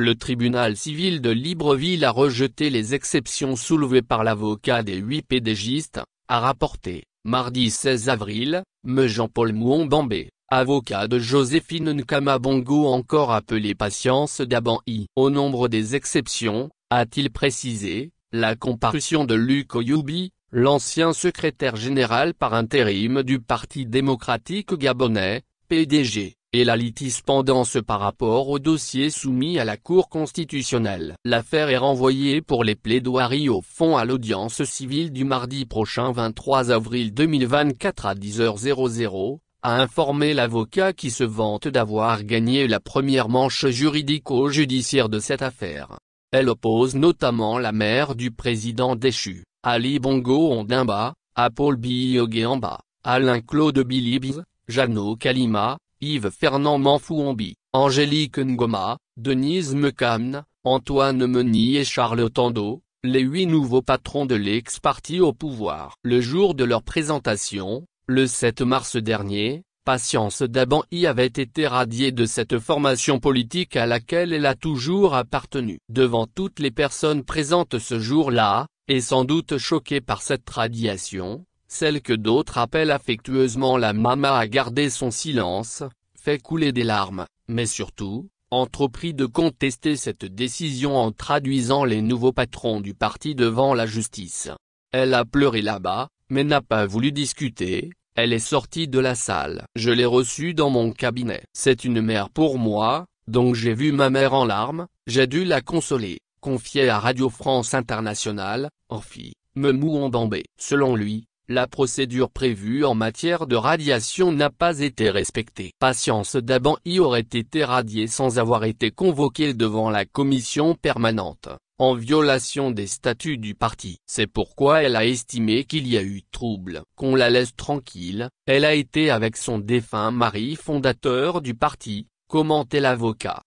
Le tribunal civil de Libreville a rejeté les exceptions soulevées par l'avocat des huit pédégistes, a rapporté, mardi 16 avril, me Jean-Paul Mouon Bambé, avocat de Joséphine Nkama Bongo encore appelé patience d'Abanhi. Au nombre des exceptions, a-t-il précisé, la comparution de Luc Oyoubi, l'ancien secrétaire général par intérim du Parti démocratique gabonais, PDG, et la litispendance par rapport au dossier soumis à la Cour constitutionnelle. L'affaire est renvoyée pour les plaidoiries au fond à l'audience civile du mardi prochain 23 avril 2024 à 10h00, a informé l'avocat qui se vante d'avoir gagné la première manche juridico-judiciaire de cette affaire. Elle oppose notamment la mère du président déchu, Ali Bongo Ondimba, à Paul Alain Claude Bilibiz, Jano Kalima, Yves-Fernand Manfouombi, Angélique Ngoma, Denise Mecamne, Antoine Meunier et Charles Tando, les huit nouveaux patrons de l'ex-parti au pouvoir. Le jour de leur présentation, le 7 mars dernier, Patience Daban y avait été radiée de cette formation politique à laquelle elle a toujours appartenu. Devant toutes les personnes présentes ce jour-là, et sans doute choquée par cette radiation, celle que d'autres appellent affectueusement la mama a gardé son silence, couler des larmes, mais surtout, entrepris de contester cette décision en traduisant les nouveaux patrons du parti devant la justice. Elle a pleuré là-bas, mais n'a pas voulu discuter, elle est sortie de la salle. Je l'ai reçue dans mon cabinet. C'est une mère pour moi, donc j'ai vu ma mère en larmes, j'ai dû la consoler, confiée à Radio France Internationale, Orphi, me bambé. Selon lui, la procédure prévue en matière de radiation n'a pas été respectée. Patience Daban y aurait été radiée sans avoir été convoquée devant la commission permanente, en violation des statuts du parti. C'est pourquoi elle a estimé qu'il y a eu trouble. Qu'on la laisse tranquille, elle a été avec son défunt mari fondateur du parti, commentait l'avocat.